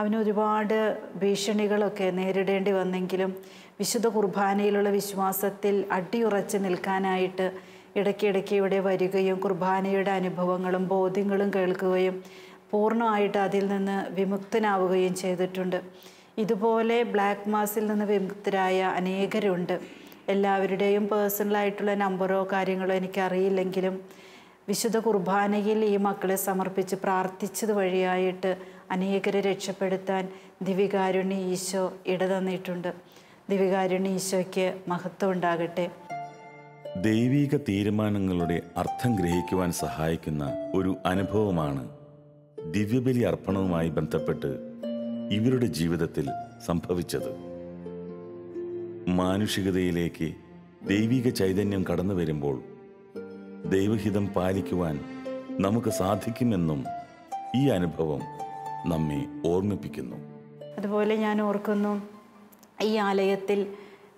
അവന് ഒരുപാട് ഭീഷണികളൊക്കെ നേരിടേണ്ടി വന്നെങ്കിലും വിശുദ്ധ കുർബാനയിലുള്ള വിശ്വാസത്തിൽ അടിയുറച്ച് നിൽക്കാനായിട്ട് ഇടയ്ക്കിടയ്ക്ക് ഇവിടെ വരികയും കുർബാനയുടെ അനുഭവങ്ങളും ബോധ്യങ്ങളും കേൾക്കുകയും പൂർണ്ണമായിട്ട് അതിൽ നിന്ന് വിമുക്തനാവുകയും ചെയ്തിട്ടുണ്ട് ഇതുപോലെ ബ്ലാക്ക് മാസിൽ നിന്ന് വിമുക്തരായ അനേകരുണ്ട് എല്ലാവരുടെയും പേഴ്സണലായിട്ടുള്ള നമ്പറോ കാര്യങ്ങളോ എനിക്കറിയില്ലെങ്കിലും വിശുദ്ധ കുർബാനയിൽ ഈ മക്കളെ സമർപ്പിച്ച് പ്രാർത്ഥിച്ചത് വഴിയായിട്ട് അനേകരെ രക്ഷപ്പെടുത്താൻ ദിവികാരുണ്യ ഈശോ ഇടതന്നിട്ടുണ്ട് ദിവികാരുണ്യ ഈശോയ്ക്ക് മഹത്വം ഉണ്ടാകട്ടെ ദൈവിക തീരുമാനങ്ങളുടെ അർത്ഥം ഗ്രഹിക്കുവാൻ സഹായിക്കുന്ന ഒരു അനുഭവമാണ് ദിവ്യബലി അർപ്പണവുമായി ബന്ധപ്പെട്ട് ഇവരുടെ ജീവിതത്തിൽ സംഭവിച്ചത് മാനുഷികതയിലേക്ക് ദൈവിക ചൈതന്യം കടന്നു വരുമ്പോൾ ദൈവഹിതം പാലിക്കുവാൻ നമുക്ക് സാധിക്കുമെന്നും ഈ അനുഭവം നമ്മെ ഓർമ്മിപ്പിക്കുന്നു അതുപോലെ ഞാൻ ഓർക്കുന്നു ഈ ആലയത്തിൽ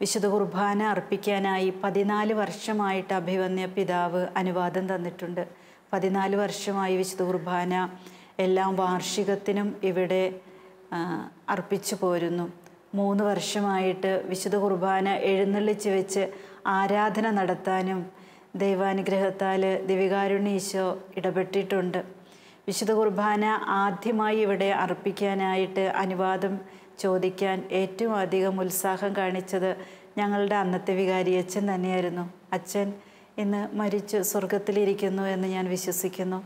വിശുദ്ധ കുർബാന അർപ്പിക്കാനായി പതിനാല് വർഷമായിട്ട് അഭിവന്യ പിതാവ് അനുവാദം തന്നിട്ടുണ്ട് പതിനാല് വർഷമായി വിശുദ്ധ കുർബാന എല്ലാം വാർഷികത്തിനും ഇവിടെ അർപ്പിച്ചു പോരുന്നു മൂന്ന് വർഷമായിട്ട് വിശുദ്ധ കുർബാന എഴുന്നള്ളിച്ച് വെച്ച് ആരാധന നടത്താനും ദൈവാനുഗ്രഹത്താൽ ദിവികാരുണ്യ ഈശോ ഇടപെട്ടിട്ടുണ്ട് വിശുദ്ധ കുർബാന ആദ്യമായി ഇവിടെ അർപ്പിക്കാനായിട്ട് അനുവാദം ചോദിക്കാൻ ഏറ്റവും അധികം ഉത്സാഹം കാണിച്ചത് ഞങ്ങളുടെ അന്നത്തെ വികാരി അച്ഛൻ തന്നെയായിരുന്നു അച്ഛൻ ഇന്ന് മരിച്ച് സ്വർഗത്തിലിരിക്കുന്നു എന്ന് ഞാൻ വിശ്വസിക്കുന്നു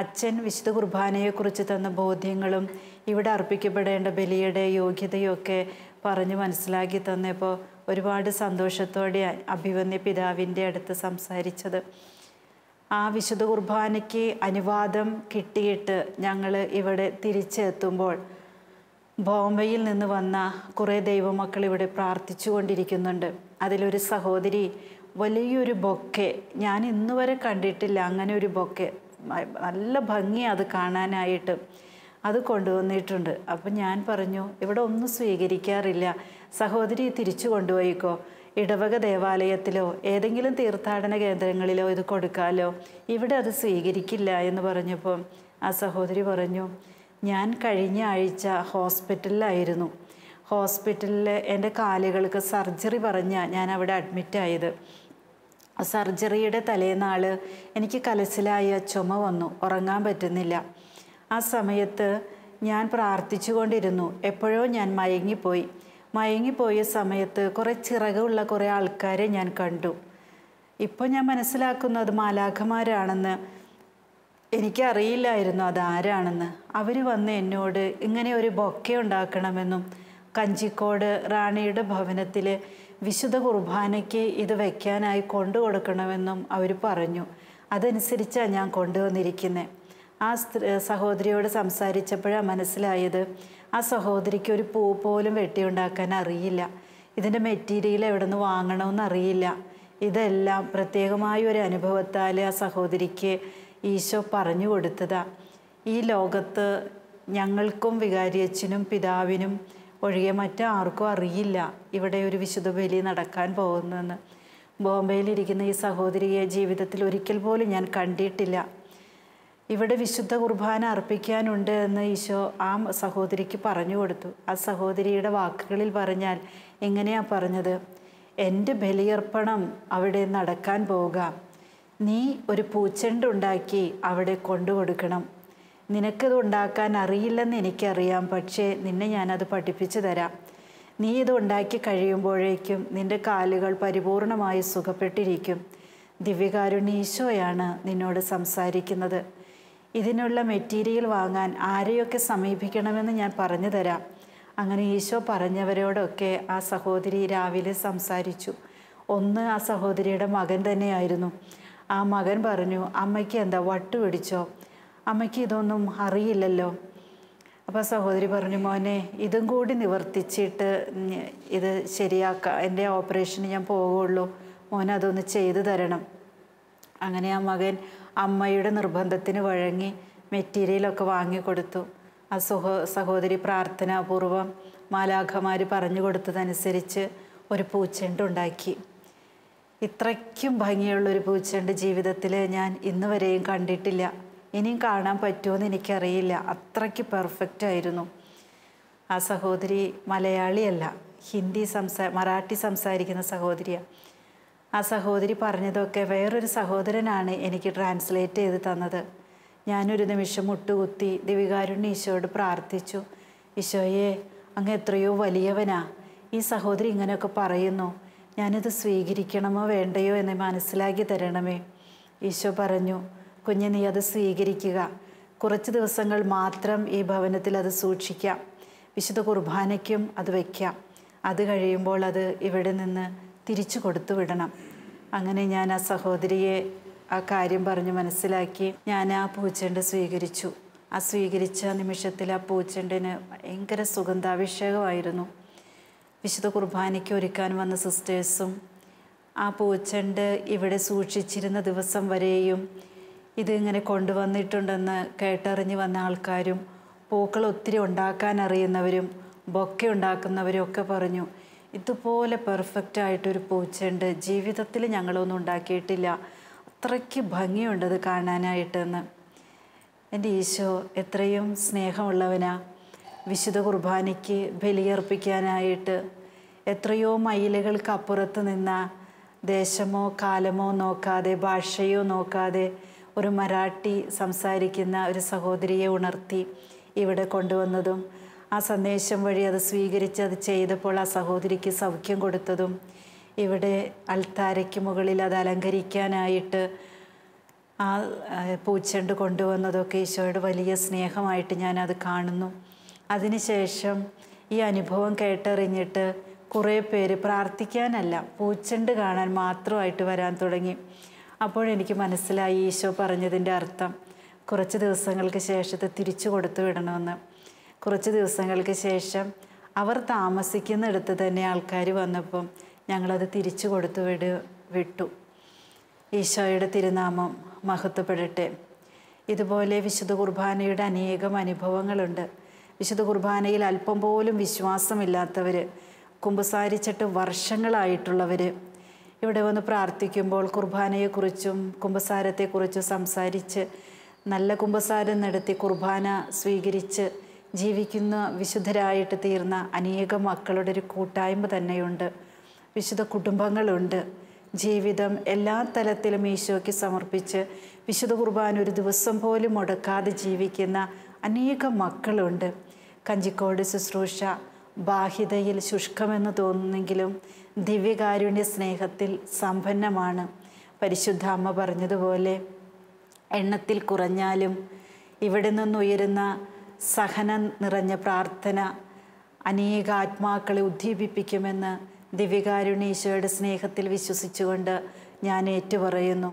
അച്ഛൻ വിശുദ്ധ കുർബാനയെക്കുറിച്ച് തന്ന ബോധ്യങ്ങളും ഇവിടെ അർപ്പിക്കപ്പെടേണ്ട ബലിയുടെ യോഗ്യതയൊക്കെ പറഞ്ഞ് മനസ്സിലാക്കി തന്നപ്പോൾ ഒരുപാട് സന്തോഷത്തോടെ അഭിവന്യ പിതാവിൻ്റെ അടുത്ത് സംസാരിച്ചത് ആ വിശുദ്ധ കുർബാനയ്ക്ക് അനുവാദം കിട്ടിയിട്ട് ഞങ്ങൾ ഇവിടെ തിരിച്ചെത്തുമ്പോൾ ബോംബെയിൽ നിന്ന് വന്ന കുറേ ദൈവമക്കൾ ഇവിടെ പ്രാർത്ഥിച്ചു കൊണ്ടിരിക്കുന്നുണ്ട് അതിലൊരു സഹോദരി വലിയൊരു ബൊക്കെ ഞാൻ ഇന്ന് വരെ കണ്ടിട്ടില്ല അങ്ങനെ ഒരു ബൊക്കെ നല്ല ഭംഗി അത് കാണാനായിട്ട് അത് കൊണ്ടുവന്നിട്ടുണ്ട് അപ്പം ഞാൻ പറഞ്ഞു ഇവിടെ ഒന്നും സ്വീകരിക്കാറില്ല സഹോദരി തിരിച്ചു കൊണ്ടുപോയിക്കോ ഇടവക ദേവാലയത്തിലോ ഏതെങ്കിലും തീർത്ഥാടന കേന്ദ്രങ്ങളിലോ ഇത് കൊടുക്കാലോ ഇവിടെ അത് സ്വീകരിക്കില്ല എന്ന് പറഞ്ഞപ്പോൾ ആ സഹോദരി പറഞ്ഞു ഞാൻ കഴിഞ്ഞ ആഴ്ച ഹോസ്പിറ്റലിലായിരുന്നു ഹോസ്പിറ്റലിൽ എൻ്റെ കാലുകൾക്ക് സർജറി പറഞ്ഞാൽ ഞാൻ അവിടെ അഡ്മിറ്റായത് സർജറിയുടെ തലേന്നാൾ എനിക്ക് കലസിലായ ചുമ വന്നു ഉറങ്ങാൻ പറ്റുന്നില്ല ആ സമയത്ത് ഞാൻ പ്രാർത്ഥിച്ചുകൊണ്ടിരുന്നു എപ്പോഴോ ഞാൻ മയങ്ങിപ്പോയി മയങ്ങിപ്പോയ സമയത്ത് കുറേ ചിറകുള്ള കുറേ ആൾക്കാരെ ഞാൻ കണ്ടു ഇപ്പോൾ ഞാൻ മനസ്സിലാക്കുന്നത് മാലാഖമാരാണെന്ന് എനിക്കറിയില്ലായിരുന്നു അതാരാണെന്ന് അവർ വന്ന് എന്നോട് ഇങ്ങനെ ഒരു ബൊക്കെ ഉണ്ടാക്കണമെന്നും കഞ്ചിക്കോട് റാണിയുടെ ഭവനത്തിൽ വിശുദ്ധ കുർബാനയ്ക്ക് ഇത് വയ്ക്കാനായി കൊണ്ടു കൊടുക്കണമെന്നും അവർ പറഞ്ഞു അതനുസരിച്ചാണ് ഞാൻ കൊണ്ടുവന്നിരിക്കുന്നത് ആ സഹോദരിയോട് സംസാരിച്ചപ്പോഴാണ് മനസ്സിലായത് ആ സഹോദരിക്ക് ഒരു പൂ പോലും വെട്ടിയുണ്ടാക്കാൻ അറിയില്ല ഇതിൻ്റെ മെറ്റീരിയൽ എവിടെ നിന്ന് വാങ്ങണമെന്ന് അറിയില്ല ഇതെല്ലാം പ്രത്യേകമായ ഒരു അനുഭവത്താൽ ആ സഹോദരിക്ക് ഈശോ പറഞ്ഞു കൊടുത്തതാ ഈ ലോകത്ത് ഞങ്ങൾക്കും വികാരിയച്ഛനും പിതാവിനും ഒഴികെ മറ്റാർക്കും അറിയില്ല ഇവിടെ ഒരു വിശുദ്ധ ബലി നടക്കാൻ പോകുന്നതെന്ന് ബോംബെയിലിരിക്കുന്ന ഈ സഹോദരിയെ ജീവിതത്തിൽ ഒരിക്കൽ പോലും ഞാൻ കണ്ടിട്ടില്ല ഇവിടെ വിശുദ്ധ കുർബാന അർപ്പിക്കാനുണ്ട് എന്ന് ഈശോ ആ സഹോദരിക്ക് പറഞ്ഞു കൊടുത്തു ആ സഹോദരിയുടെ വാക്കുകളിൽ പറഞ്ഞാൽ എങ്ങനെയാ പറഞ്ഞത് എൻ്റെ ബലിയർപ്പണം അവിടെ നടക്കാൻ പോകാം നീ ഒരു പൂച്ചെണ്ടുണ്ടാക്കി അവിടെ കൊണ്ടു കൊടുക്കണം നിനക്കിത് ഉണ്ടാക്കാൻ അറിയില്ലെന്ന് എനിക്കറിയാം പക്ഷേ നിന്നെ ഞാനത് പഠിപ്പിച്ചു തരാം നീ ഇത് ഉണ്ടാക്കി കഴിയുമ്പോഴേക്കും നിൻ്റെ കാലുകൾ പരിപൂർണമായി സുഖപ്പെട്ടിരിക്കും ദിവ്യകാരുണ്യ ഈശോയാണ് നിന്നോട് സംസാരിക്കുന്നത് ഇതിനുള്ള മെറ്റീരിയൽ വാങ്ങാൻ ആരെയൊക്കെ സമീപിക്കണമെന്ന് ഞാൻ പറഞ്ഞു തരാം അങ്ങനെ ഈശോ പറഞ്ഞവരോടൊക്കെ ആ സഹോദരി രാവിലെ സംസാരിച്ചു ഒന്ന് ആ സഹോദരിയുടെ മകൻ തന്നെയായിരുന്നു ആ മകൻ പറഞ്ഞു അമ്മയ്ക്ക് എന്താ വട്ട് പിടിച്ചോ അമ്മയ്ക്ക് ഇതൊന്നും അറിയില്ലല്ലോ അപ്പോൾ സഹോദരി പറഞ്ഞു മോനെ ഇതും കൂടി നിവർത്തിച്ചിട്ട് ഇത് ശരിയാക്കാം എൻ്റെ ഓപ്പറേഷന് ഞാൻ പോകുള്ളൂ മോനെ അതൊന്ന് ചെയ്തു തരണം അങ്ങനെ ആ മകൻ അമ്മയുടെ നിർബന്ധത്തിന് വഴങ്ങി മെറ്റീരിയലൊക്കെ വാങ്ങിക്കൊടുത്തു ആ സുഹോ സഹോദരി പ്രാർത്ഥനാപൂർവം മാലാഖമാർ പറഞ്ഞു കൊടുത്തതനുസരിച്ച് ഒരു പൂച്ചെണ്ട് ഇത്രയ്ക്കും ഭംഗിയുള്ളൊരു പൂച്ചെണ്ട് ജീവിതത്തിൽ ഞാൻ ഇന്ന് വരെയും കണ്ടിട്ടില്ല ഇനിയും കാണാൻ പറ്റുമെന്ന് എനിക്കറിയില്ല അത്രയ്ക്ക് പെർഫെക്റ്റ് ആയിരുന്നു ആ സഹോദരി മലയാളിയല്ല ഹിന്ദി സംസാ മറാഠി സംസാരിക്കുന്ന സഹോദരിയാണ് ആ സഹോദരി പറഞ്ഞതൊക്കെ വേറൊരു സഹോദരനാണ് എനിക്ക് ട്രാൻസ്ലേറ്റ് ചെയ്ത് തന്നത് ഞാനൊരു നിമിഷം മുട്ടുകുത്തി ദിവികാരുണ്യ ഈശോയോട് പ്രാർത്ഥിച്ചു ഈശോയെ അങ്ങ് എത്രയോ വലിയവനാ ഈ സഹോദരി ഇങ്ങനെയൊക്കെ പറയുന്നു ഞാനിത് സ്വീകരിക്കണമോ വേണ്ടയോ എന്ന് മനസ്സിലാക്കി തരണമേ ഈശോ പറഞ്ഞു കുഞ്ഞ് നീ അത് സ്വീകരിക്കുക കുറച്ച് ദിവസങ്ങൾ മാത്രം ഈ ഭവനത്തിൽ അത് സൂക്ഷിക്കാം വിശുദ്ധ കുർബാനയ്ക്കും അത് വയ്ക്കാം അത് കഴിയുമ്പോൾ അത് ഇവിടെ നിന്ന് തിരിച്ചു കൊടുത്തു വിടണം അങ്ങനെ ഞാൻ ആ സഹോദരിയെ ആ കാര്യം പറഞ്ഞ് മനസ്സിലാക്കി ഞാൻ ആ പൂച്ചെണ്ട് സ്വീകരിച്ചു ആ സ്വീകരിച്ച നിമിഷത്തിൽ ആ പൂച്ചെണ്ടിന് ഭയങ്കര സുഗന്ധാഭിഷേകമായിരുന്നു വിശുദ്ധ കുർബാനയ്ക്ക് ഒരുക്കാൻ വന്ന സിസ്റ്റേഴ്സും ആ പൂച്ചെണ്ട് ഇവിടെ സൂക്ഷിച്ചിരുന്ന ദിവസം വരെയും ഇത് കൊണ്ടുവന്നിട്ടുണ്ടെന്ന് കേട്ടറിഞ്ഞ് വന്ന ആൾക്കാരും പൂക്കൾ ഒത്തിരി ഉണ്ടാക്കാൻ അറിയുന്നവരും ബൊക്കെ ഉണ്ടാക്കുന്നവരും ഒക്കെ പറഞ്ഞു ഇതുപോലെ പെർഫെക്റ്റ് ആയിട്ടൊരു പൂച്ചയുണ്ട് ജീവിതത്തിൽ ഞങ്ങളൊന്നും ഉണ്ടാക്കിയിട്ടില്ല അത്രയ്ക്ക് ഭംഗിയുണ്ടത് കാണാനായിട്ടെന്ന് എൻ്റെ ഈശോ എത്രയും സ്നേഹമുള്ളവനാ വിശുദ്ധ കുർബാനയ്ക്ക് ബലിയർപ്പിക്കാനായിട്ട് എത്രയോ മൈലുകൾക്ക് അപ്പുറത്ത് നിന്ന ദേശമോ കാലമോ നോക്കാതെ ഭാഷയോ നോക്കാതെ ഒരു മരാഠി സംസാരിക്കുന്ന ഒരു സഹോദരിയെ ഉണർത്തി ഇവിടെ കൊണ്ടുവന്നതും ആ സന്ദേശം വഴി അത് സ്വീകരിച്ച് അത് ചെയ്തപ്പോൾ ആ സഹോദരിക്ക് സൗഖ്യം കൊടുത്തതും ഇവിടെ അൽത്താരയ്ക്ക് മുകളിൽ അത് അലങ്കരിക്കാനായിട്ട് ആ പൂച്ചെണ്ട് കൊണ്ടുവന്നതൊക്കെ ഈശോയുടെ വലിയ സ്നേഹമായിട്ട് ഞാനത് കാണുന്നു അതിനുശേഷം ഈ അനുഭവം കേട്ടറിഞ്ഞിട്ട് കുറേ പേര് പ്രാർത്ഥിക്കാനല്ല പൂച്ചെണ്ട് കാണാൻ മാത്രമായിട്ട് വരാൻ തുടങ്ങി അപ്പോഴെനിക്ക് മനസ്സിലായി ഈശോ പറഞ്ഞതിൻ്റെ അർത്ഥം കുറച്ച് ദിവസങ്ങൾക്ക് ശേഷത്തെ തിരിച്ചു കൊടുത്തു വിടണമെന്ന് കുറച്ച് ദിവസങ്ങൾക്ക് ശേഷം അവർ താമസിക്കുന്നിടത്ത് തന്നെ ആൾക്കാർ വന്നപ്പം ഞങ്ങളത് തിരിച്ചു കൊടുത്തു വിട് വിട്ടു ഈശോയുടെ തിരുനാമം മഹത്വപ്പെടട്ടെ ഇതുപോലെ വിശുദ്ധ കുർബാനയുടെ അനേകം അനുഭവങ്ങളുണ്ട് വിശുദ്ധ കുർബാനയിൽ അല്പം പോലും വിശ്വാസമില്ലാത്തവർ കുമ്പസാരിച്ചിട്ട് വർഷങ്ങളായിട്ടുള്ളവർ ഇവിടെ വന്ന് പ്രാർത്ഥിക്കുമ്പോൾ കുർബാനയെക്കുറിച്ചും കുമ്പസാരത്തെക്കുറിച്ചും സംസാരിച്ച് നല്ല കുമ്പസാരം നടത്തി കുർബാന സ്വീകരിച്ച് ജീവിക്കുന്ന വിശുദ്ധരായിട്ട് തീർന്ന അനേക മക്കളുടെ ഒരു കൂട്ടായ്മ തന്നെയുണ്ട് വിശുദ്ധ കുടുംബങ്ങളുണ്ട് ജീവിതം എല്ലാ തലത്തിലും ഈശോയ്ക്ക് സമർപ്പിച്ച് വിശുദ്ധ കുർബാൻ ഒരു ദിവസം പോലും മുടക്കാതെ ജീവിക്കുന്ന അനേക മക്കളുണ്ട് കഞ്ചിക്കോട് ശുശ്രൂഷ ബാഹ്യതയിൽ ശുഷ്കമെന്ന് തോന്നുന്നെങ്കിലും ദിവ്യകാരുണ്യ സ്നേഹത്തിൽ സമ്പന്നമാണ് പരിശുദ്ധ അമ്മ പറഞ്ഞതുപോലെ എണ്ണത്തിൽ കുറഞ്ഞാലും ഇവിടെ നിന്നുയരുന്ന സഹനം നിറഞ്ഞ പ്രാർത്ഥന അനേക ആത്മാക്കളെ ഉദ്ദീപിപ്പിക്കുമെന്ന് ദിവ്യകാരുണീശോയുടെ സ്നേഹത്തിൽ വിശ്വസിച്ചുകൊണ്ട് ഞാൻ ഏറ്റുപറയുന്നു